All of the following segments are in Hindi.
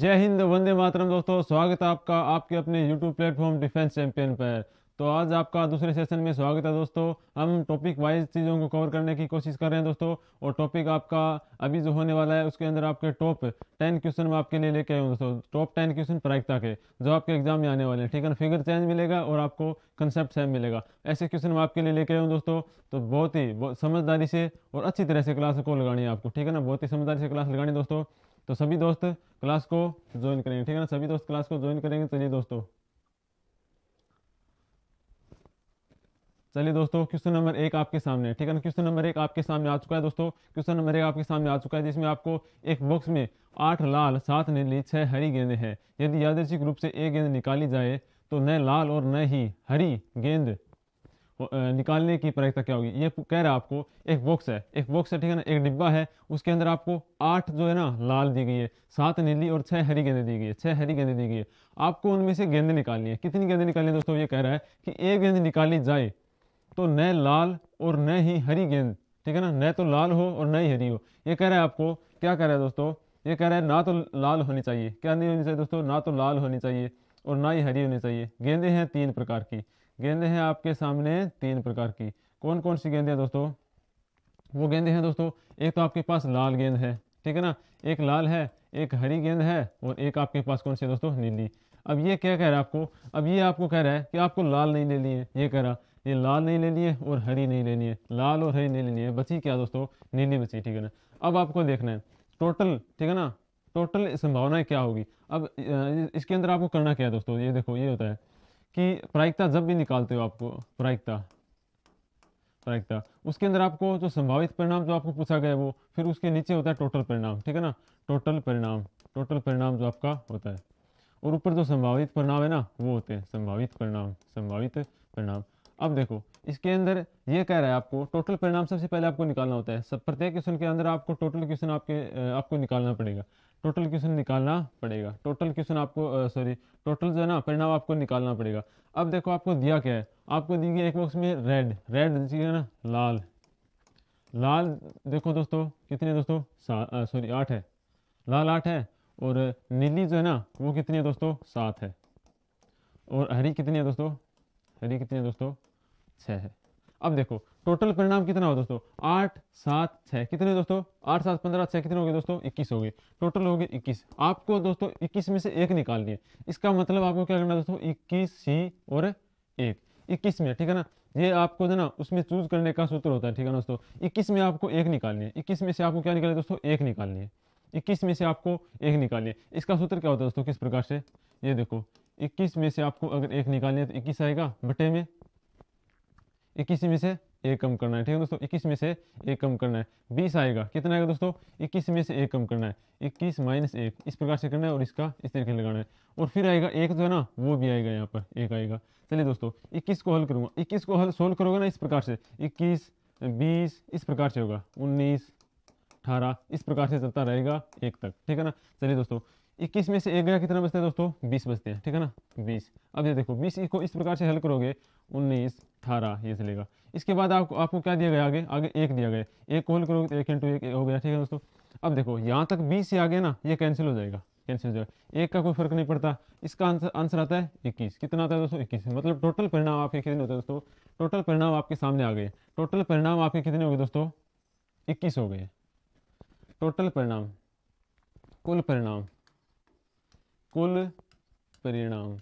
जय हिंद वंदे मातरम दोस्तों स्वागत है आपका आपके अपने YouTube प्लेटफॉर्म डिफेंस चैंपियन पर तो आज आपका दूसरे सेशन में स्वागत है दोस्तों हम टॉपिक वाइज चीज़ों को कवर करने की कोशिश कर रहे हैं दोस्तों और टॉपिक आपका अभी जो होने वाला है उसके अंदर आपके टॉप टेन क्वेश्चन मैं आपके लिए लेके आए दोस्तों टॉप टेन क्वेश्चन प्रायिकता के जो आपके एग्जाम में आने वाले हैं ठीक है फिगर चेंज मिलेगा और आपको कंसेप्ट सेम मिलेगा ऐसे क्वेश्चन मैं आपके लिए लेके आया दोस्तों तो बहुत ही समझदारी से और अच्छी तरह से क्लास को लगानी है आपको ठीक है ना बहुत ही समझदारी से क्लास लगानी दोस्तों तो सभी दोस्त क्लास को ज्वाइन करेंगे ठीक है ना सभी दोस्त क्लास को ज्वाइन करेंगे चलिए दोस्तों चलिए दोस्तों क्वेश्चन नंबर एक आपके सामने ठीक है ना क्वेश्चन नंबर एक आपके सामने आ चुका है दोस्तों क्वेश्चन नंबर एक आपके सामने आ चुका है जिसमें आपको एक बॉक्स में आठ लाल सात नीली छह हरी गेंदे हैं यदि यादर्शिक रूप से एक गेंद निकाली जाए तो न लाल और न ही हरी गेंद निकालने की प्रायिकता क्या होगी ये कह रहा है आपको एक बॉक्स है एक बॉक्स है ठीक है ना एक डिब्बा है उसके अंदर आपको आठ जो है ना लाल दी गई है सात नीली और छह हरी गेंदे दी गई है छह हरी गेंदे दी गई है आपको उनमें से गेंदे निकालनी है कितनी गेंदे निकालनी दोस्तों ये कह रहा है कि एक गेंद निकाली जाए तो न लाल और न ही हरी गेंद ठीक है ना न तो लाल हो और न ही हरी हो ये कह रहा है आपको क्या कह रहा है दोस्तों ये कह रहा है ना तो लाल होनी चाहिए क्या नहीं होनी चाहिए दोस्तों ना तो लाल होनी चाहिए और ना ही हरी होनी चाहिए गेंदे हैं तीन प्रकार की गेंदे हैं आपके सामने तीन प्रकार की कौन कौन सी गेंदे हैं दोस्तों वो गेंदे हैं दोस्तों एक तो आपके पास लाल गेंद है ठीक है ना एक लाल है एक हरी गेंद है और एक आपके पास कौन सी दोस्तों नीली अब ये क्या कह रहा है आपको अब ये आपको कह रहा है कि आपको लाल नहीं लेनी है ये कह रहा ये लाल नहीं लेनी है और हरी नहीं लेनी है लाल और हरी नहीं लेनी है बची क्या दोस्तों नीली बची ठीक है ना अब आपको देखना है टोटल ठीक है ना टोटल संभावनाएं क्या होगी अब इसके अंदर आपको करना क्या है दोस्तों ये देखो ये होता है कि प्रायिकता जब भी निकालते हो आपको प्रायिकता प्रायिकता उसके अंदर आपको जो संभावित परिणाम जो आपको पूछा गया वो फिर उसके नीचे होता है टोटल परिणाम ठीक है ना टोटल परिणाम टोटल परिणाम जो आपका होता है और ऊपर जो संभावित परिणाम है ना वो होते हैं संभावित परिणाम संभावित परिणाम अब देखो इसके अंदर ये कह रहा है आपको टोटल परिणाम सबसे पहले आपको निकालना होता है सब प्रत्येक क्वेश्चन के अंदर आपको टोटल क्वेश्चन आपके आपको निकालना पड़ेगा टोटल क्वेश्चन निकालना पड़ेगा टोटल क्वेश्चन आपको सॉरी टोटल जो है ना परिणाम आपको निकालना पड़ेगा अब देखो आपको दिया क्या है आपको दी गई एक बॉक्स में रेड रेड है ना लाल लाल देखो दोस्तों कितने दोस्तों सॉरी आठ है लाल आठ है और नीली जो है ना वो कितनी है दोस्तों सात है और हरी कितनी है दोस्तों हरी कितनी है दोस्तों छः है अब देखो टोटल परिणाम कितना हो दोस्तों आठ सात छः कितने दोस्तों आठ सात पंद्रह छः कितने हो गए दोस्तों इक्कीस हो गए टोटल हो गए इक्कीस आपको दोस्तों इक्कीस में से एक निकालनी है इसका मतलब आपको क्या करना दोस्तों इक्कीस सी और एक इक्कीस में ठीक है ना ये आपको जो ना उसमें चूज करने का सूत्र होता है ठीक है ना दोस्तों इक्कीस में आपको एक निकालनी है इक्कीस में से आपको क्या निकालिए है दोस्तों एक निकालनी है इक्कीस में से आपको एक निकालनी है इसका सूत्र क्या होता है दोस्तों किस प्रकार से ये देखो इक्कीस में से आपको अगर एक निकालनी है तो इक्कीस आएगा बटे में इक्कीस में से एक कम करना है ठीक है दोस्तों इक्कीस में से एक कम करना है बीस आएगा कितना आएगा दोस्तों इक्कीस में से एक कम करना है इक्कीस माइनस एक इस प्रकार से करना है और इसका इस तरीके लगाना है और फिर आएगा एक जो है ना वो भी आएगा यहाँ पर एक आएगा चलिए दोस्तों इक्कीस को हल करूँगा इक्कीस को हल सोल्व करोगे ना इस प्रकार से इक्कीस बीस इस प्रकार से होगा उन्नीस अठारह इस प्रकार से चलता रहेगा एक तक ठीक है ना चलिए दोस्तों इक्कीस में से एक गया कितना बचता है दोस्तों बीस बचते हैं ठीक है ना बीस अब ये देखो बीस को इस प्रकार से हल करोगे उन्नीस अठारह ये चलेगा इसके बाद आपको आपको क्या दिया गया आगे आगे एक दिया गया एक को हल करोगे तो एक इंटू एक हो गया ठीक है दोस्तों अब देखो यहाँ तक बीस से आगे ना ये कैंसिल हो जाएगा कैंसिल हो जाएगा एक का कोई फर्क नहीं पड़ता इसका आंसर आंसर आता है इक्कीस कितना आता है दोस्तों इक्कीस मतलब टोटल परिणाम आपके कितने होते हैं दोस्तों टोटल परिणाम आपके सामने आ गए टोटल परिणाम आपके कितने हो गए दोस्तों इक्कीस हो गए टोटल परिणाम कुल परिणाम कुल परिणाम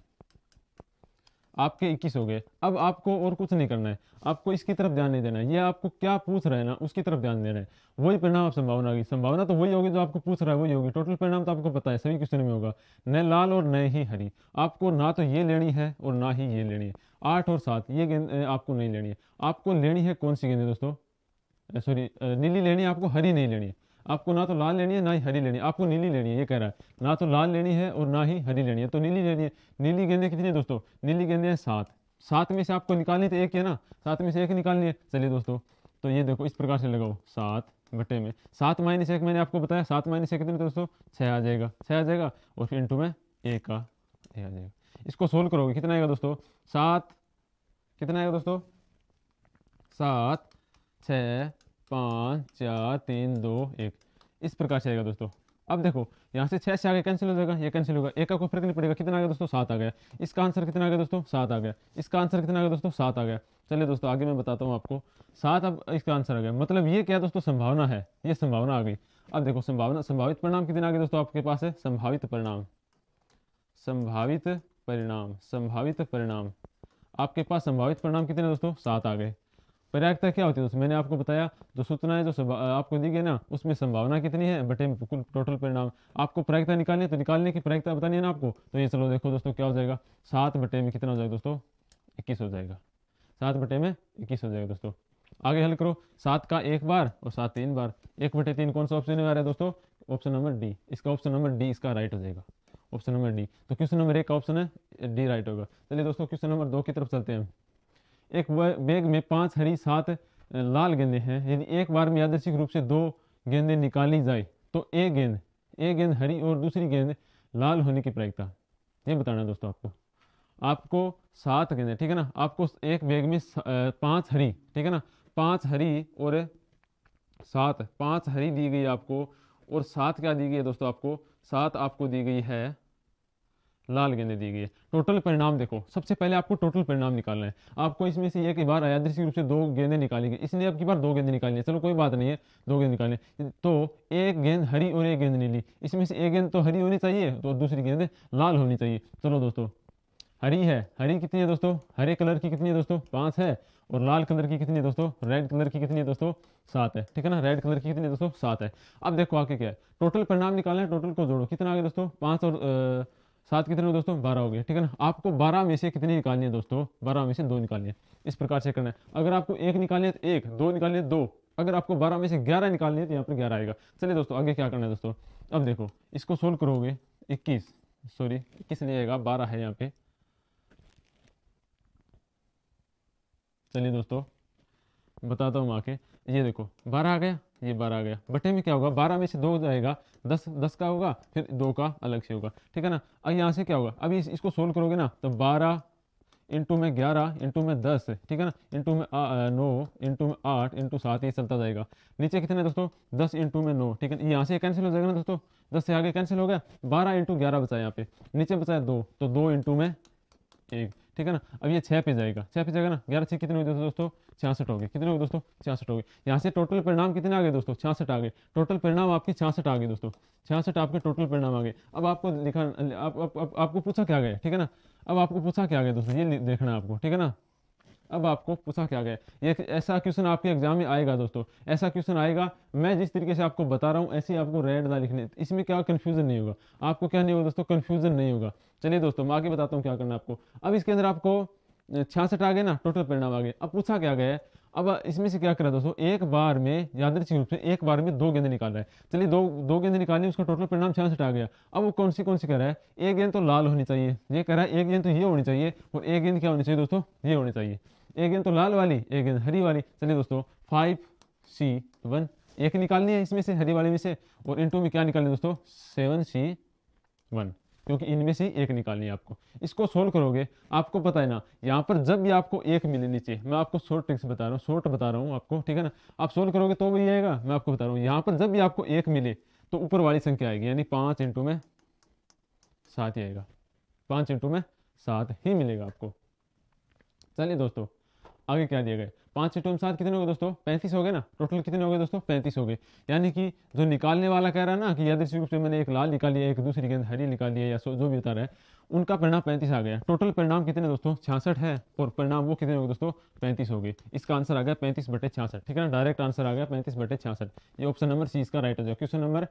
आपके 21 हो गए अब आपको और कुछ नहीं करना है आपको इसकी तरफ ध्यान नहीं देना है ये आपको क्या पूछ रहा है ना उसकी तरफ ध्यान देना है वही परिणाम आप संभावना की संभावना तो वही होगी जो आपको पूछ रहा है वही होगी टोटल परिणाम तो आपको पता है सभी क्वेश्चन में होगा न लाल और न ही हरी आपको ना तो ये लेनी है और ना ही ये लेनी है आठ और सात ये गेंद आपको नहीं लेनी है आपको लेनी है कौन सी गेंद दोस्तों सॉरी नीली लेनी है आपको हरी नहीं लेनी है आपको ना तो लाल लेनी है ना ही हरी लेनी है आपको नीली लेनी है ये कह रहा है ना तो लाल लेनी है और ना ही हरी लेनी है तो नीली लेनी है नीली गेंदे कितनी है दोस्तों नीली गेंदे हैं सात सात में से आपको निकालनी तो एक है ना सात में से एक निकालनी है चलिए दोस्तों तो ये देखो इस प्रकार से लगाओ सात बटे में सात माइनस एक मैंने आपको बताया सात माइनस एक कितने दोस्तों छः आ जाएगा छः आ जाएगा और फिर इंटू में एक का ये आ जाएगा इसको सोल्व करोगे कितना आएगा दोस्तों सात कितना आएगा दोस्तों सात छः पाँच चार तीन दो एक इस प्रकार से आएगा दोस्तों अब देखो यहाँ से छः से आगे कैंसिल हो जाएगा ये कैंसिल होगा एक आपको फर्क नहीं पड़ेगा कितना आ गया दोस्तों सात आ गया इसका आंसर कितना आ गया दोस्तों सात आ गया इसका आंसर कितना आ गया दोस्तों सात आ गया चलिए दोस्तों आगे मैं बताता हूँ आपको सात अब इसका आंसर आ गया मतलब ये क्या दोस्तों संभावना है ये संभावना आ गई अब देखो संभावना संभावित परिणाम कितने आ गए दोस्तों आपके पास है संभावित परिणाम संभावित परिणाम संभावित परिणाम आपके पास संभावित परिणाम कितने दोस्तों सात आ गए प्रायिकता क्या होती है दोस्तों मैंने आपको बताया जो सूचना है जो आपको दी गई ना उसमें संभावना कितनी है बटे कुल टोटल परिणाम आपको प्रायिकता निकालनी है तो निकालने की प्रायिकता बतानी है ना आपको तो ये चलो देखो दोस्तों क्या हो जाएगा सात बटे में कितना हो जाएगा दोस्तों इक्कीस हो जाएगा सात बटे में इक्कीस हो जाएगा दोस्तों आगे हल करो सात का एक बार और सात तीन बार एक बटे तीन कौन सा ऑप्शन में आ रहा है दोस्तों ऑप्शन नंबर डी इसका ऑप्शन नंबर डी इसका राइट हो जाएगा ऑप्शन नंबर डी तो क्वेश्चन नंबर एक का ऑप्शन है डी राइट होगा चलिए दोस्तों क्वेश्चन नंबर दो की तरफ चलते हैं एक बैग में पाँच हरी सात लाल गेंदे हैं यदि एक बार में यादर्शिक रूप से दो गेंदे निकाली जाए तो एक गेंद एक गेंद हरी और दूसरी गेंद लाल होने की प्रायिकता ये बताना है दोस्तों आपको आपको सात गेंदे ठीक है ना आपको एक बैग में पाँच हरी ठीक है ना पाँच हरी और सात पाँच हरी दी गई आपको और सात क्या दी गई है दोस्तों आपको सात आपको दी गई है लाल गेंदे दी गई है टोटल परिणाम देखो सबसे पहले आपको टोटल परिणाम निकालना है आपको इसमें से एक बार अयादृश्य रूप से दो गेंदे निकाली गई इसलिए आपकी बार दो गेंद निकाली है चलो कोई बात नहीं है दो गेंद निकालने तो एक गेंद हरी और एक गेंद नीली इसमें से एक गेंद तो हरी होनी चाहिए तो दूसरी गेंद लाल होनी चाहिए चलो दोस्तों हरी है हरी कितनी है दोस्तों हरे कलर की कितनी है दोस्तों पाँच है और लाल कलर की कितनी है दोस्तों रेड कलर की कितनी है दोस्तों सात है ठीक है ना रेड कलर की कितनी है दोस्तों सात है अब देखो आके क्या है टोटल परिणाम निकालना है टोटल को जोड़ो कितना आ गया दोस्तों पाँच और आ, सात कितने हो दोस्तों बारह हो गया ठीक है ना आपको बारह में से कितनी निकालनी है दोस्तों बारह में से दो निकालनी है इस प्रकार से करना है अगर आपको एक निकालनी है तो एक दो निकालनी है तो दो अगर आपको बारह में से ग्यारह निकालनी है तो यहाँ पर ग्यारह आएगा चलिए दोस्तों आगे क्या करना है दोस्तों अब देखो इसको सोल्व करोगे इक्कीस सॉरी इक्कीस नहीं आएगा बारह है यहाँ पे चलिए दोस्तों बताता हूँ आके ये देखो बारह आ गया ये बारह आ गया बटे में क्या होगा बारह में से दो जाएगा दस दस का होगा फिर दो का अलग से होगा ठीक है ना अब यहाँ से क्या होगा अभी इस, इसको सोल्व करोगे ना तो बारह इंटू में ग्यारह इंटू में दस ठीक है ना इंटू में आ, नौ इंटू में आठ इंटू सात ये चलता जाएगा नीचे कितने दोस्तों दस इंटू में नौ ठीक है यहाँ से कैंसिल हो जाएगा ना दोस्तों दस से आगे कैंसिल हो गया बारह इंटू ग्यारह बचाया यहाँ पे नीचे बचाया दो तो दो इंटू में एक ठीक है ना अब ये छः पे जाएगा छः पे जाएगा ना ग्यारह छः कितने हुए दोस्तों छियासठ हो गए कितने गए दोस्तों छियासठ हो गए यहाँ से टोटल परिणाम कितने आ गए दोस्तों छियासठ आ गए टोटल परिणाम आपके छियासठ आ गए दोस्तों छियासठ आपके टोटल परिणाम आ गए अब आपको लिखा आपको पूछा क्या गया ठीक है ना अब आपको पूछा क्या गया दोस्तों ये देखना आपको ठीक है ना अब आपको पूछा क्या गया एक ऐसा क्वेश्चन आपके एग्जाम में आएगा दोस्तों ऐसा क्वेश्चन आएगा मैं जिस तरीके से आपको बता रहा हूँ ऐसे आपको रेड ना लिखने इसमें क्या कन्फ्यूजन नहीं होगा आपको क्या नहीं होगा दोस्तों कन्फ्यूजन नहीं होगा चलिए दोस्तों मैं आगे बताता हूँ क्या करना आपको अब इसके अंदर आपको छियासठ आ गए ना टोटल परिणाम आ गए अब पूछा क्या गया है अब इसमें से क्या करा दोस्तों एक बार में यादृच्छिक रूप से एक बार में दो गेंद निकाल रहा है चलिए दो दो गेंद निकाली उसका टोटल परिणाम छियासठ आ गया अब वो कौन सी कौन सी कह रहा है एक गेंद तो लाल होनी चाहिए ये कह रहा है एक गेंद तो ये होनी चाहिए और एक गेंद क्या होनी चाहिए दोस्तों ये होनी चाहिए एक इन तो लाल वाली एक गेंद हरी वाली चलिए दोस्तों फाइव सी वन एक निकालनी है इसमें से हरी वाली में से और इन टू में क्या निकालनी दोस्तों सेवन सी वन क्योंकि इनमें से एक निकालनी है आपको इसको सोल्व करोगे आपको पता है ना यहाँ पर जब भी आपको एक मिले नीचे मैं आपको शॉर्ट ट्रिक्स बता रहा हूँ शॉर्ट बता रहा हूँ आपको ठीक है ना आप सोल्व करोगे तो भी आएगा मैं आपको बता रहा हूँ यहाँ पर जब भी आपको एक मिले तो ऊपर वाली संख्या आएगी यानी पाँच इंटू में सात ही आएगा पाँच इंटू में सात ही मिलेगा आपको चलिए दोस्तों आगे क्या दिया गया पाँच सीटों में सात कितने हो गए दोस्तों पैंतीस हो गए ना टोटल कितने हो गए दोस्तों पैंतीस हो गए यानी कि जो निकालने वाला कह रहा है ना कि यदि तो रूप से मैंने एक लाल निकाल लिया एक दूसरी के अंदर हरी निकाल लिया या जो भी बता रहा है उनका परिणाम पैंतीस आ गया टोटल परिणाम कितने दोस्तों छियासठ है और परिणाम वो कितने हो गए दोस्तों पैंतीस हो गए इसका आंसर आ गया पैंतीस बटे ठीक है ना डायरेक्ट आंसर आ गया पैंतीस बटे ये ऑप्शन नंबर सी इसका राइट हो जाएगा क्वेश्चन नंबर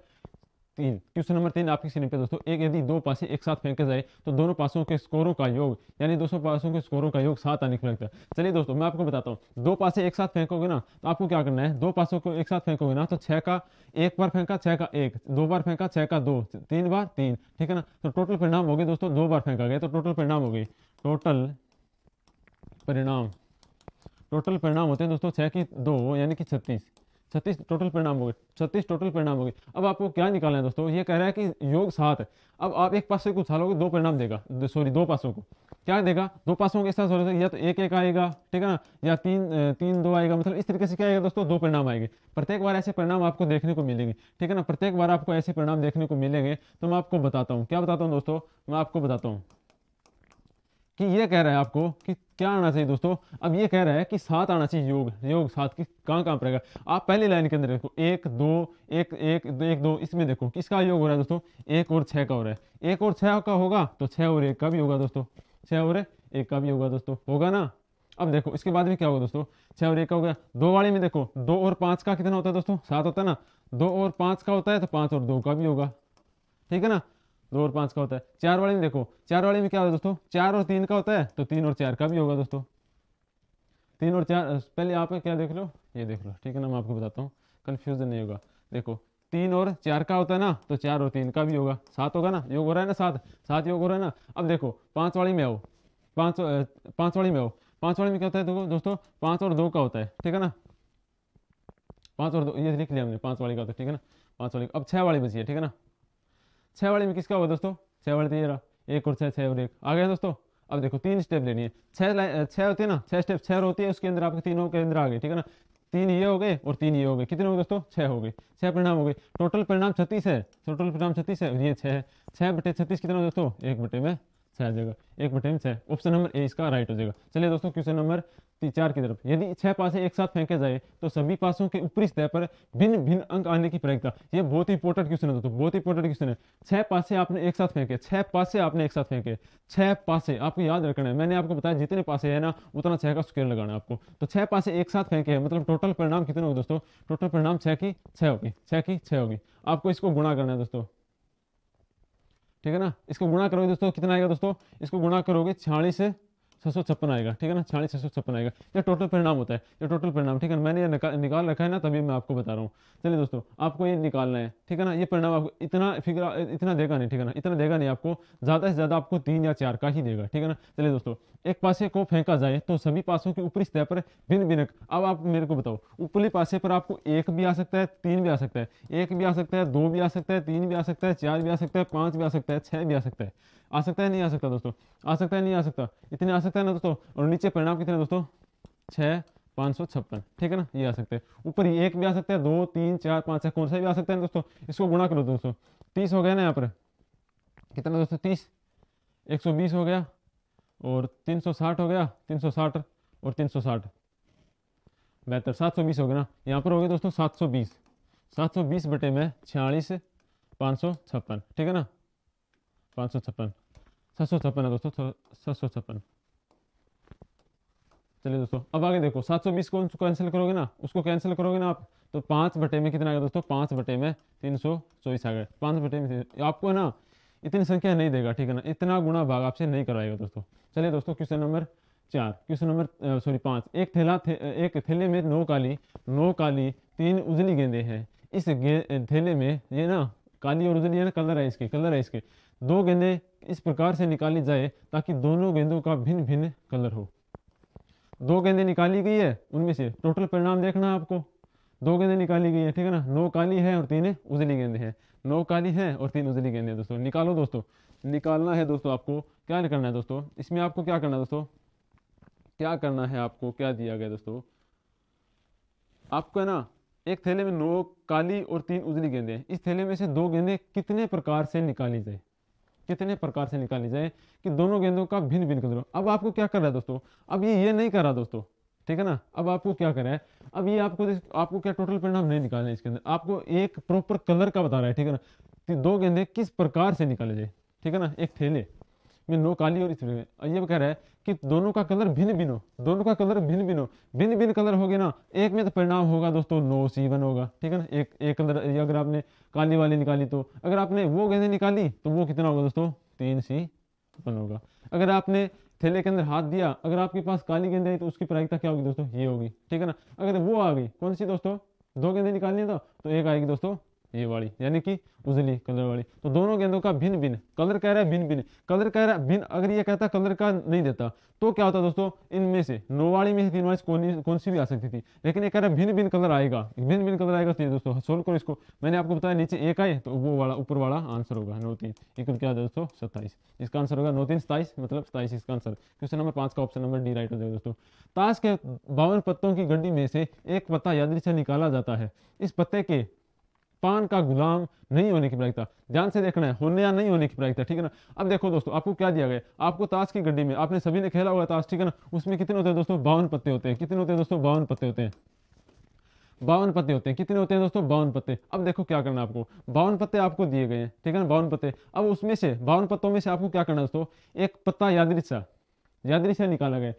तीन तो क्वेश्चन नंबर तीन आपकी स्क्रीन पे दोस्तों एक यदि दो पासे एक साथ फेंके जाए तो दोनों पासों के स्कोरों का योग यानी दोनों पासों के स्कोरों का योग सात आने लगता है चलिए दोस्तों मैं आपको बताता हूँ दो पासे एक साथ फेंकोगे ना तो आपको क्या करना है दो पासों को एक साथ फेंकोगे ना तो छः का एक बार फेंका छः का एक दो बार फेंका छः का दो तीन बार तीन ठीक है ना तो टोटल परिणाम हो गए दोस्तों दो बार फेंका गया तो टोटल परिणाम हो गई टोटल परिणाम टोटल परिणाम होते हैं दोस्तों छः की दो यानी कि छत्तीस छत्तीस टोटल परिणाम हो गए छत्तीस टोटल परिणाम हो गए अब आपको क्या निकालना है दोस्तों ये कह रहा है कि योग सात है अब आप एक पास से कुछ उछालोगे दो परिणाम देगा सॉरी दो पासों को क्या देगा दो पासों के साथ या तो एक एक आएगा ठीक है ना या तीन तीन दो आएगा मतलब इस तरीके से क्या आएगा दोस्तों दो परिणाम आएंगे प्रत्येक बार ऐसे परिणाम आपको देखने को मिलेंगे ठीक है ना प्रत्येक बार आपको ऐसे परिणाम देखने को मिलेंगे तो मैं आपको बताता हूँ क्या बताता हूँ दोस्तों मैं आपको बताता हूँ कि ये कह रहा है आपको कि क्या आना चाहिए दोस्तों अब ये कह रहा है कि साथ आना चाहिए योग योग सात की कहाँ कहाँ पड़ेगा आप पहली लाइन के अंदर देखो एक दो एक एक दो एक दो इसमें देखो किसका योग हो रहा है दोस्तों एक और छः का हो रहा है एक और छः का होगा तो छः और एक का भी होगा दोस्तों छः और एक का भी होगा दोस्तों होगा ना अब देखो इसके बाद में क्या होगा दोस्तों छः और एक का हो गया दो वाले में देखो दो और पाँच का कितना होता है दोस्तों सात होता है ना दो और पाँच का होता है तो पाँच और दो का भी होगा ठीक है ना दो और पाँच का होता है चार वाले में देखो चार वाले में क्या होता है दोस्तों चार और तीन का होता है तो तीन और चार का भी होगा दोस्तों तीन और चार पहले आप क्या देख लो ये देख लो ठीक है ना मैं आपको बताता हूँ कन्फ्यूजन नहीं होगा देखो तीन और चार का होता है ना तो चार और तीन का भी होगा सात होगा ना योग हो रहा है ना सात सात योग हो रहा है ना अब देखो पाँच वाली में आओ पाँच पाँच वाली में आओ पाँच वाली में क्या होता है देखो दोस्तों पाँच और दो का होता है ठीक है ना पाँच और दो ये लिख लिया हमने पाँच वाली का होता है ठीक है ना पाँच वाली अब छः वाली बची है ठीक है ना छः वाले में किसका होगा दोस्तों छः वाले तो तीन रहा एक और छः छः और एक आ गया दोस्तों अब देखो तीन स्टेप लेनी है छः लाइन छः होती है ना छः स्टेप छः होती है उसके अंदर आपके तीनों के अंदर आ गए ठीक है ना तीन ये हो गए और तीन ये हो गए कितने हो गए दोस्तों छः हो गए छः परिणाम हो गए टोटल परिणाम छत्तीस है टोटल परिणाम छत्तीस है ये छः है छः बटे छत्तीस कितना हो दोस्तों एक बटे में छः आ जाएगा एक बटे में छः ऑप्शन नंबर ए इसका राइट हो जाएगा चलिए दोस्तों क्वेश्चन नंबर चार की तरफ यदि छह पासे एक साथ फेंके जाए तो सभी पासों के ऊपरी स्तर पर भिन्न भिन्न अंक आने की प्रयोगता ये बहुत ही इंपॉर्टेंट क्वेश्चन है दोस्तों बहुत ही इंपॉर्टेंट क्वेश्चन है छह पासे आपने एक साथ फेंके छह पासे आपने एक साथ फेंके छह पासे आपको याद रखना है मैंने आपको बताया जितने पासे है ना उतना छह का स्क्वेयर लगाना है आपको तो छह पासे एक साथ फेंके है मतलब टोटल परिणाम कितने हो दोस्तों टोटल परिणाम छह की छह होगी छह की छह होगी आपको इसको गुणा करना है दोस्तों ठीक है ना इसको गुणा करोगे दोस्तों कितना आएगा दोस्तों इसको गुणा करोगे छियालीस छः सौ छप्पन आएगा ठीक है ना साढ़े छः सौ छप्पन आएगा ये टोटल परिणाम होता है ये टोटल परिणाम ठीक है मैंने ये निकाल निकाल रखा है ना तभी मैं आपको बता रहा हूँ चलिए दोस्तों आपको ये निकालना है ठीक है ना ये परिणाम आपको इतना फिगर इतना देगा नहीं ठीक है ना इतना देगा नहीं आपको ज़्यादा से ज़्यादा आपको तीन या चार का ही देगा ठीक है ना चलिए दोस्तों एक पासे को फेंका जाए तो सभी पासों की ऊपरी सतह पर भिन्न भिनक अब आप मेरे को बताओ ऊपरी पासे पर आपको एक भी आ सकता है तीन भी आ सकता है एक भी आ सकता है दो भी आ सकता है तीन भी आ सकता है चार भी आ सकता है पाँच भी आ सकता है छः भी आ सकता है आ सकता है नहीं आ सकता दोस्तों आ सकता है नहीं आ सकता इतने आ सकता है ना दोस्तों और नीचे परिणाम कितने दोस्तों छः पाँच सौ छप्पन ठीक है ना ये आ सकते हैं ऊपर ही एक भी आ सकता है दो तीन चार पाँच छः कौन सा भी आ सकता है दोस्तों इसको गुणा करो दोस्तों तीस हो गया ना यहाँ पर कितना दोस्तों तीस एक सौ बीस हो गया और तीन सौ साठ हो गया तीन सौ साठ और तीन सौ साठ बेहतर सात सौ बीस हो गया ना यहाँ पर हो गया दोस्तों सात सौ बीस सात सौ बीस बटे में छियालीस पाँच सौ छप्पन ठीक है ना पाँच सौ छप्पन सात सौ छप्पन है दोस्तों सात सौ छप्पन चलिए दोस्तों अब आगे देखो सात सौ बीस को कैंसिल करोगे ना उसको कैंसिल करोगे ना आप तो पाँच बटे में कितना आ गया दोस्तों पाँच बटे में तीन सौ चौबीस आ गए पाँच बटे में आपको है ना इतनी संख्या नहीं देगा ठीक है ना इतना गुणा भाग आपसे नहीं कराएगा दोस्तों चलिए दोस्तों क्वेश्चन नंबर चार क्वेश्चन नंबर सॉरी पाँच एक थैला थे, एक थैले में नौ काली नौ काली तीन उजली गेंदे हैं इस थैले में ये ना काली और उजली है ना कलर है इसके कलर है इसके दो गेंदें इस प्रकार से निकाली जाए ताकि दोनों गेंदों का भिन्न भिन्न कलर हो दो गेंदें निकाली गई है उनमें से टोटल परिणाम देखना है आपको दो गेंदें निकाली गई है ठीक है ना नौ काली है और तीन उजली गेंदे हैं नौ काली है और तीन उजली गेंदे हैं दोस्तों निकालो दोस्तों निकालना है दोस्तों आपको क्या करना है दोस्तों इसमें आपको क्या करना है दोस्तों क्या करना है आपको क्या दिया गया दोस्तों आपको है ना एक थैले में नौ काली और तीन उजली गेंदे हैं इस थैले में से दो गेंदे कितने प्रकार से निकाली जाए कितने प्रकार से निकाली जाए कि दोनों गेंदों का भिन्न भिन्न कर अब आपको क्या कर रहा है दोस्तों अब ये ये नहीं कर रहा दोस्तों ठीक है ना अब आपको क्या करा है अब ये आपको आपको क्या टोटल परिणाम नहीं निकालना है इसके अंदर आपको एक प्रॉपर कलर का बता रहा है ठीक है ना दो गेंदे किस प्रकार से निकाले जाए ठीक है ना एक थैले में नो काली और इसमें और ये कह रहा है कि दोनों का कलर भिन्न भिन्न हो दोनों का कलर भिन्न भिन्न हो भिन्न भिन्न कलर हो गए ना एक में तो परिणाम होगा दोस्तों नो सी वन होगा ठीक है ना एक एक कलर अगर आपने काली वाली निकाली तो अगर आपने वो गेंदे निकाली तो वो कितना होगा दोस्तों तीन सी वन होगा अगर आपने थैले के अंदर हाथ दिया अगर आपके पास काली गेंदे आई तो उसकी प्रायिकता क्या होगी दोस्तों ये होगी ठीक है ना अगर वो आ गई कौन सी दोस्तों दो गेंदे निकालनी है तो, तो एक आएगी दोस्तों ये वाली यानी कि उजली कलर वाली तो दोनों गेंदों का भिन्न भिन्न कलर कह रहा है भिन्न भिन्न कलर कह रहा है भिन्न अगर ये कहता कलर का नहीं देता तो क्या होता दोस्तों इनमें से नो वाली में से तीन वाली कौन कौन सी भी आ सकती थी लेकिन ये कह रहा है भिन्न भिन्न कलर आएगा भिन्न भिन्न कलर आएगा तो ये दोस्तों सोल्व करो इसको मैंने आपको बताया नीचे एक आए तो वो वाला ऊपर वाला आंसर होगा नौ तीन एक क्या दोस्तों सत्ताईस इसका आंसर होगा नौ तीन सताइस मतलब सताइस इसका आंसर क्वेश्चन नंबर पाँच का ऑप्शन नंबर डी राइट हो जाएगा दोस्तों ताश के बावन पत्तों की गड्डी में से एक पत्ता से निकाला जाता है इस पत्ते के पान का गुलाम नहीं होने की प्रायिकता ध्यान से देखना है होने या नहीं होने की प्रायिकता ठीक है ना अब देखो दोस्तों आपको क्या दिया गया आपको ताश की गड्डी में आपने सभी ने खेला हुआ ताश ठीक है ना उसमें कितने होते हैं दोस्तों बावन पत्ते होते हैं कितने होते हैं दोस्तों बावन पत्ते होते हैं बावन पत्ते होते हैं कितने होते हैं दोस्तों बावन पत्ते अब देखो क्या करना आपको बावन पत्ते आपको दिए गए हैं ठीक है ना बावन पत्ते अब उसमें से बावन पत्तों में से आपको क्या करना है दोस्तों एक पत्ता यादृशा यादृशा निकाला गया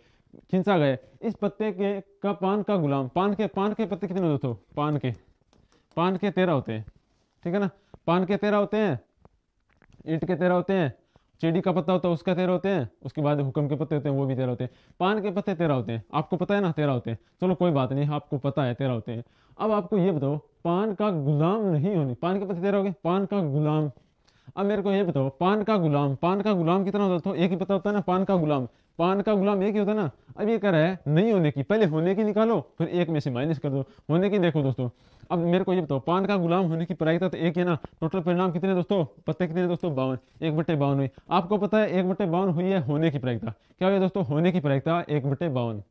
खींचा गया इस पत्ते के का पान का गुलाम पान के पान के पत्ते कितने दोस्तों पान के पान के तेरह होते हैं ठीक है ना पान के तेरह होते हैं ईंट के तेरह होते हैं चेडी का पत्ता होता है उसका तेरह होते हैं उसके बाद हुक्म के पत्ते होते हैं वो भी तेरह होते हैं पान के पत्ते तेरह होते हैं आपको पता है ना तेरह होते हैं चलो कोई बात नहीं आपको पता है तेरह होते हैं अब आपको ये बताओ पान का गुलाम नहीं होने पान के पत्ते तेरह हो गए पान का गुलाम अब मेरे को ये बताओ पान का गुलाम पान का गुलाम कितना होता है तो एक ही पता होता है ना पान का गुलाम पान का गुलाम एक ही होता ना अब ये कह रहा है नहीं होने की पहले होने की निकालो फिर एक में से माइनस कर दो होने की देखो दोस्तों अब मेरे को ये बताओ पान का गुलाम होने की प्रायिकता तो एक है ना टोटल परिणाम कितने दोस्तों पत्ते कितने दोस्तों बावन एक बट्टे बावन हुई आपको पता है एक बट्टे बावन हुई है होने की प्रायिकता क्या हुई दोस्तों होने की प्रायिकता एक बट्टे बावन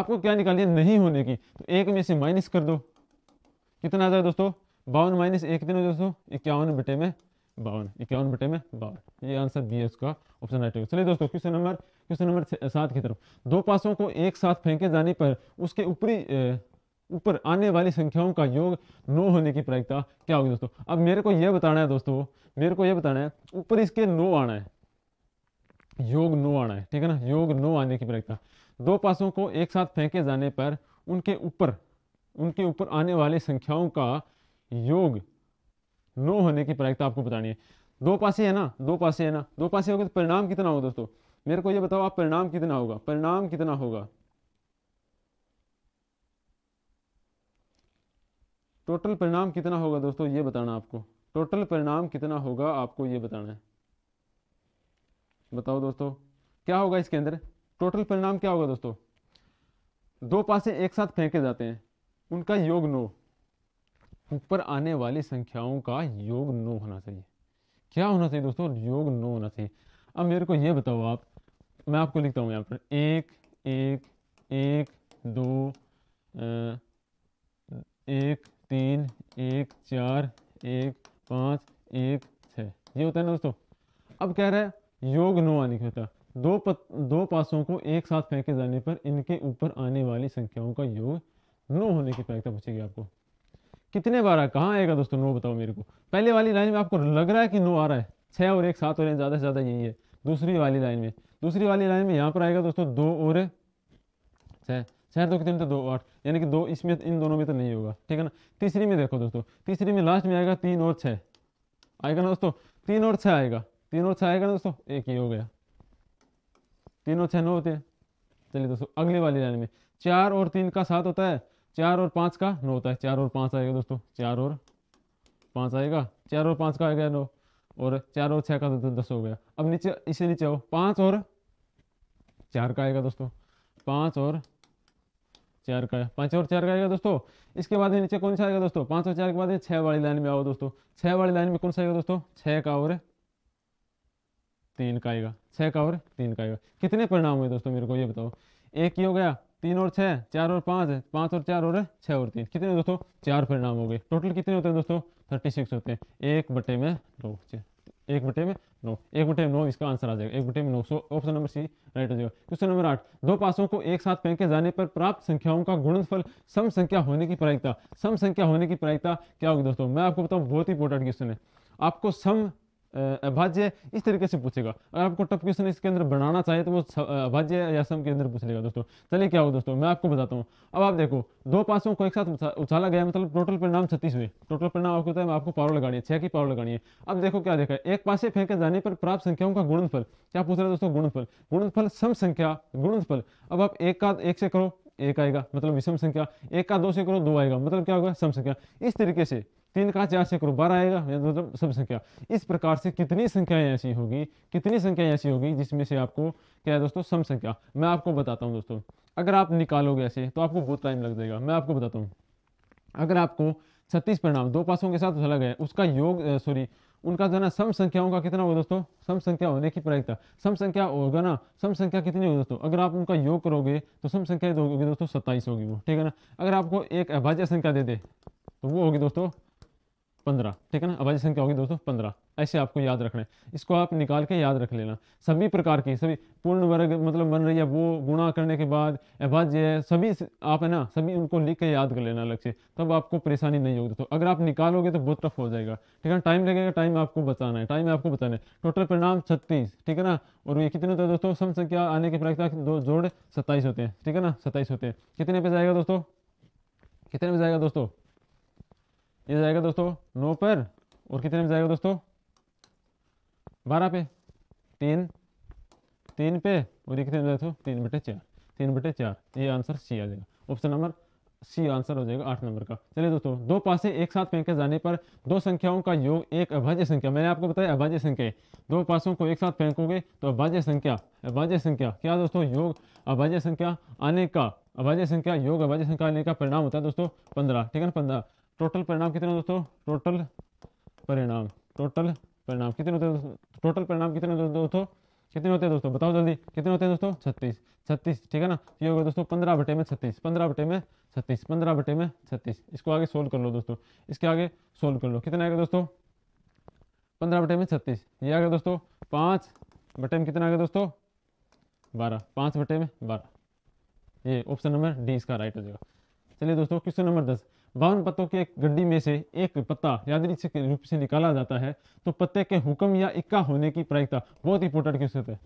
आपको क्या है नहीं होने की तो एक में से माइनस कर दो कितना आ जाए दोस्तों बावन माइनस एक कितने दोस्तों इक्यावन बटे में बावन इक्यावन बटे में बावन ये आंसर बी है उसका ऑप्शन राइट होगा चलिए दोस्तों क्वेश्चन नंबर क्वेश्चन नंबर सात की तरफ दो पासों को एक साथ फेंके जाने पर उसके ऊपरी ऊपर आने वाली संख्याओं का योग नो होने की प्रायिकता क्या होगी दोस्तों अब मेरे को यह बताना है दोस्तों मेरे को यह बताना है ऊपर इसके नो आना है योग नो आना है ठीक है ना योग नो आने की प्रायिकता दो पासों को एक साथ फेंके जाने पर उनके ऊपर उनके ऊपर आने वाली संख्याओं का योग नो होने की प्रायिकता आपको बतानी है दो पासे है ना दो पासे है ना दो पासे होगा तो परिणाम कितना होगा दोस्तों मेरे को ये बताओ आप परिणाम कितना होगा परिणाम कितना होगा टोटल परिणाम कितना होगा दोस्तों ये बताना आपको टोटल परिणाम कितना होगा आपको ये बताना है बताओ दोस्तों क्या होगा इसके अंदर टोटल परिणाम क्या होगा दोस्तों दो पासे एक साथ फेंके जाते हैं उनका योग नो ऊपर आने वाली संख्याओं का योग नो होना चाहिए क्या होना चाहिए दोस्तों योग नो होना चाहिए अब मेरे को ये बताओ आप मैं आपको लिखता हूँ यहाँ पर एक एक एक दो एक तीन एक चार एक पाँच एक छः ये होता है ना दोस्तों अब कह रहा है योग नो आने की होता दो पत, दो पासों को एक साथ फेंके जाने पर इनके ऊपर आने वाली संख्याओं का योग नो होने की प्रायता पूछेगी आपको कितने बार आया कहाँ आएगा दोस्तों नो बताओ मेरे को पहले वाली लाइन में आपको लग रहा है कि नो आ रहा है छः और एक सात और एक ज़्यादा से ज़्यादा यही है दूसरी वाली लाइन में दूसरी वाली लाइन में यहाँ पर आएगा दोस्तों दो और छः छः दो तो कितने तो दो आठ यानी कि दो इसमें इन दोनों में तो नहीं होगा ठीक है ना तीसरी में देखो दोस्तों तीसरी में लास्ट में आएगा तीन और छः आएगा ना दोस्तों तीन और छः आएगा तीन और छः आएगा ना दोस्तों एक ही हो गया तीन और छः नौ होते हैं चलिए दोस्तों अगले वाली लाइन में चार और तीन का सात होता है चार और पाँच का नौ होता है चार और पाँच आएगा दोस्तों चार और पाँच आएगा चार और पाँच का आएगा नौ और चार और छः का तो दस हो गया अब नीचे इसे नीचे आओ पाँच और चार का आएगा दोस्तों पाँच और चार का पाँच और चार का आएगा दोस्तों इसके बाद नीचे कौन सा आएगा दोस्तों पाँच और चार के बाद छः वाली लाइन में आओ दोस्तों छः वाली लाइन में कौन सा आएगा दोस्तों छः का और तीन का आएगा छः का और तीन का आएगा कितने परिणाम हुए दोस्तों मेरे को ये बताओ एक ही हो गया तीन और छः चार और पाँच है पाँच और चार और है छः और तीन कितने दोस्तों चार परिणाम हो गए टोटल कितने होते हैं दोस्तों थर्टी सिक्स होते हैं एक बटे में नौ एक बटे में नौ एक बटे में नौ इसका आंसर आ जाएगा एक बटे में नौ सौ ऑप्शन नंबर सी राइट हो जाएगा क्वेश्चन नंबर आठ दो पासों को एक साथ फेंके जाने पर प्राप्त संख्याओं का गुणनफल सम संख्या होने की प्रायिकता सम संख्या होने की प्रायिकता क्या होगी दोस्तों मैं आपको बताऊँ बहुत ही इंपॉर्टेंट क्वेश्चन है आपको सम अभाज्य इस तरीके से पूछेगा अगर आपको टफ क्वेश्चन इसके अंदर बनाना चाहिए तो वो अभाज्य या सम के अंदर पूछ लेगा दोस्तों चलिए क्या हो दोस्तों मैं आपको बताता हूँ अब आप देखो दो पासों को एक साथ उछाला गया मतलब टोटल परिणाम छत्तीस हुए टोटल परिणाम आपको बताया आपको पावर लगानी है छह की पावर लगानी है अब देखो क्या देखा एक पासे फेंके जाने पर प्राप्त संख्याओं का गुणनफल क्या पूछ रहे दोस्तों गुणनफल गुणनफल सम संख्या गुणनफल अब आप एक का एक से करो एक आएगा मतलब विषम संख्या एक का दो से करो दो आएगा मतलब क्या होगा सम संख्या इस तरीके से तीन का चार से करो बारह आएगा मतलब सब संख्या इस प्रकार से कितनी संख्याएं ऐसी होगी कितनी संख्याएं ऐसी होगी जिसमें से आपको क्या है दोस्तों सम संख्या मैं आपको बताता हूँ दोस्तों अगर आप निकालोगे ऐसे तो आपको बहुत टाइम लग जाएगा मैं आपको बताता हूँ अगर आपको छत्तीस परिणाम दो पासों के साथ अलग है उसका योग सॉरी उनका जो है ना सम संख्याओं का कितना होगा दोस्तों सम संख्या होने की प्रायिकता सम संख्या होगा ना सम संख्या कितनी होगी दोस्तों अगर आप उनका योग करोगे तो सम संख्या होगी दोस्तों सत्ताईस होगी वो ठीक है ना अगर आपको एक अभाज्य संख्या दे दे तो वो होगी दोस्तों पंद्रह ठीक है ना आवाज़ संख्या होगी दोस्तों पंद्रह ऐसे आपको याद रखना है इसको आप निकाल के याद रख लेना सभी प्रकार की सभी पूर्ण वर्ग मतलब बन रही है वो गुणा करने के बाद एबाज ये है सभी आप है ना सभी उनको लिख के याद कर लेना अलग से तब आपको परेशानी नहीं होगी दोस्तों अगर आप निकालोगे तो बहुत टफ हो जाएगा ठीक है टाइम लगेगा टाइम आपको बताना है टाइम आपको बताना है टोटल परिणाम छत्तीस ठीक है ना और ये कितने होते हैं दोस्तों सम संख्या आने की प्रयोग दो जोड़ सत्ताईस होते हैं ठीक है ना सत्ताईस होते हैं कितने पे जाएगा दोस्तों कितने पे जाएगा दोस्तों ये जाएगा दोस्तों नौ पर और कितने में जाएगा दोस्तों बारह पे तीन तीन पे और ये कितने में दोस्तों तीन बटे चार तीन बटे चार ये आंसर सी आ जाएगा ऑप्शन नंबर सी आंसर हो जाएगा आठ नंबर का चलिए दोस्तों दो पासे एक साथ फेंके जाने पर दो संख्याओं का योग एक अभाज्य संख्या मैंने आपको बताया अभाज्य संख्या दो पासों को एक साथ फेंकोगे तो अभाज्य संख्या अभाज्य संख्या क्या दोस्तों योग अभाज्य संख्या आने का अभाज्य संख्या योग अभाज्य संख्या आने का परिणाम होता है दोस्तों पंद्रह ठीक है ना पंद्रह टोटल परिणाम कितने दोस्तों टोटल परिणाम टोटल परिणाम कितने होते हैं टोटल परिणाम कितने होते हैं दोस्तों कितने होते हैं दोस्तों बताओ जल्दी कितने होते हैं दोस्तों छत्तीस छत्तीस ठीक है ना ये होगा दोस्तों पंद्रह बटे में छत्तीस पंद्रह बटे में छत्तीस पंद्रह बटे में छत्तीस इसको आगे सोल्व कर लो दोस्तों इसके आगे सोल्व कर लो कितना आएगा दोस्तों पंद्रह बटे में छत्तीस ये आ गया दोस्तों पाँच बटे में कितना आ गया दोस्तों बारह पाँच बटे में बारह ये ऑप्शन नंबर डी इसका राइट हो जाएगा चलिए दोस्तों क्वेश्चन नंबर दस बावन पत्तों के एक गड्डी में से एक पत्ता यादृच्छिक रूप से निकाला जाता है तो पत्ते के हुक्म या इक्का होने की प्रायिकता बहुत इंपॉर्टेंट क्वेश्चन है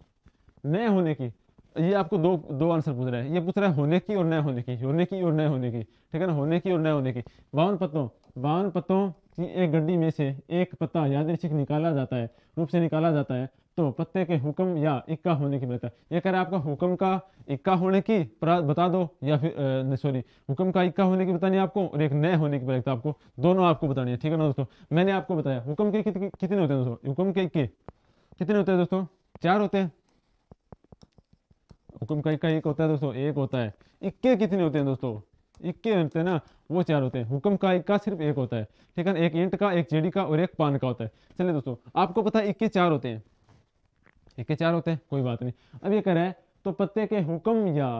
नए होने की ये आपको दो दो आंसर पूछ रहा है ये पूछ रहा है होने की और नए होने की होने की और नए होने की ठीक है ना होने की और न होने की बावन पत्तों बावन पत्तों की एक गड्डी में से एक पत्ता यादृक निकाला जाता है रूप से निकाला जाता है तो पत्ते के हुक्म या इक्का होने की मिलता है ये कह रहा है आपका हुक्म का इक्का होने की बता दो या फिर सॉरी हुक्म का इक्का होने की बतानी है आपको और एक नए होने की बताता आपको दोनों आपको बतानी है ठीक है ना दोस्तों मैंने आपको बताया हुक्म के कितने होते हैं दोस्तों हुक्म के इक्के कितने होते हैं दोस्तों चार होते हैं हुक्म का इक्का एक होता है दोस्तों एक होता है इक्के कितने होते हैं दोस्तों इक्के होते हैं ना वो चार होते हैं हुक्म का इक्का सिर्फ एक होता है ठीक है ना एक इंट का एक जेडी का और एक पान का होता है चलिए दोस्तों आपको पता है इक्के चार होते हैं एक के चार होते हैं कोई बात नहीं अब ये कह रहा है तो पत्ते के हुक्म या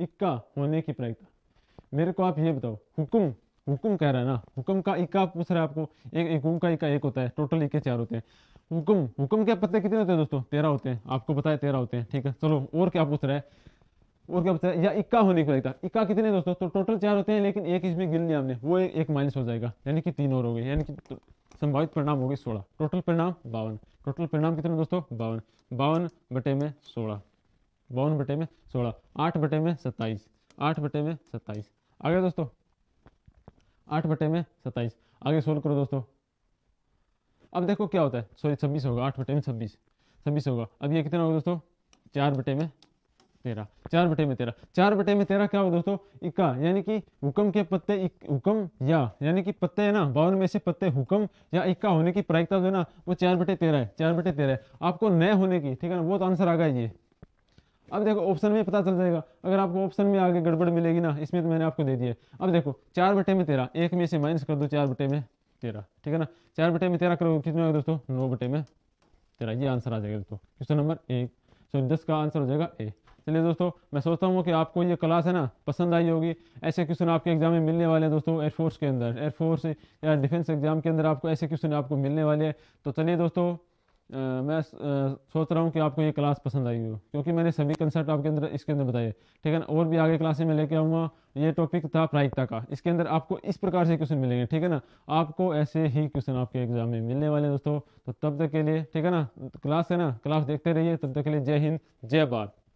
इक्का होने की प्रायिकता मेरे को आप ये बताओ हुक्म हुक्म कह रहा है ना हुक्म का इक्का पूछ रहा है आपको एक एक हुक्म का इक्का एक होता है टोटल इक्के चार होते हैं हुक्म हुक्म के पत्ते कितने होते हैं दोस्तों तेरह होते हैं आपको बताया तेरह होते हैं ठीक है चलो और क्या पूछ रहा है और क्या पूछ रहा है या इक्का होने की लगता इक्का कितने दोस्तों तो टोटल चार होते हैं लेकिन एक इसमें गिन लिया हमने वो एक माइनस हो जाएगा यानी कि तीन और हो गए यानी कि संभावित परिणाम होगी सोलह टोटल परिणाम बावन टोटल परिणाम कितने दोस्तों बावन बावन बटे में सोलह बावन बटे में सोलह आठ बटे में सत्ताईस आठ बटे में सत्ताईस आगे दोस्तों आठ बटे में सत्ताईस आगे सोल्व करो दोस्तों अब देखो क्या होता है सॉरी छब्बीस होगा आठ बटे में छब्बीस छब्बीस होगा अब ये कितना होगा दोस्तों चार बटे में तेरह चार बटे में तेरह चार बटे में तेरह क्या होगा दोस्तों इक्का यानी कि हुक्म के पत्ते हुक्म या यानी कि पत्ते है ना बावन में से पत्ते हुक्म या इक्का होने की प्रायिकता जो है ना वो चार बटे तेरह है चार बटे तेरह आपको नए होने की ठीक है ना वो तो आंसर आ गया ये अब देखो ऑप्शन में पता चल जाएगा अगर आपको ऑप्शन में आगे गड़बड़ मिलेगी ना इसमें तो मैंने आपको दे दिया अब देखो चार बटे में तेरह एक में से माइनस कर दो चार बटे में तेरह ठीक है ना चार बटे में तेरह करोगे कितने दोस्तों नौ बटे में तेरह ये आंसर आ जाएगा दोस्तों क्वेश्चन नंबर एक सो दस का आंसर हो जाएगा ए चलिए दोस्तों मैं सोचता हूँ कि आपको ये क्लास है ना पसंद आई होगी ऐसे क्वेश्चन आपके एग्जाम में मिलने वाले हैं दोस्तों एयरफोर्स के अंदर एयरफोर्स या डिफेंस एग्जाम के अंदर आपको ऐसे क्वेश्चन आपको मिलने वाले हैं तो चलिए दोस्तों मैं सोच रहा हूँ कि आपको ये क्लास पसंद आई हो क्योंकि मैंने सभी कंसेप्ट आपके अंदर इसके अंदर बताए ठीक है ना और भी आगे क्लासे में लेके आऊँगा ये टॉपिक था प्रायिकता का इसके अंदर आपको इस प्रकार से क्वेश्चन मिलेंगे ठीक है ना आपको ऐसे ही क्वेश्चन आपके एग्जाम में मिलने वाले दोस्तों तो तब तक के लिए ठीक है ना क्लास है ना क्लास देखते रहिए तब तक के लिए जय हिंद जय भारत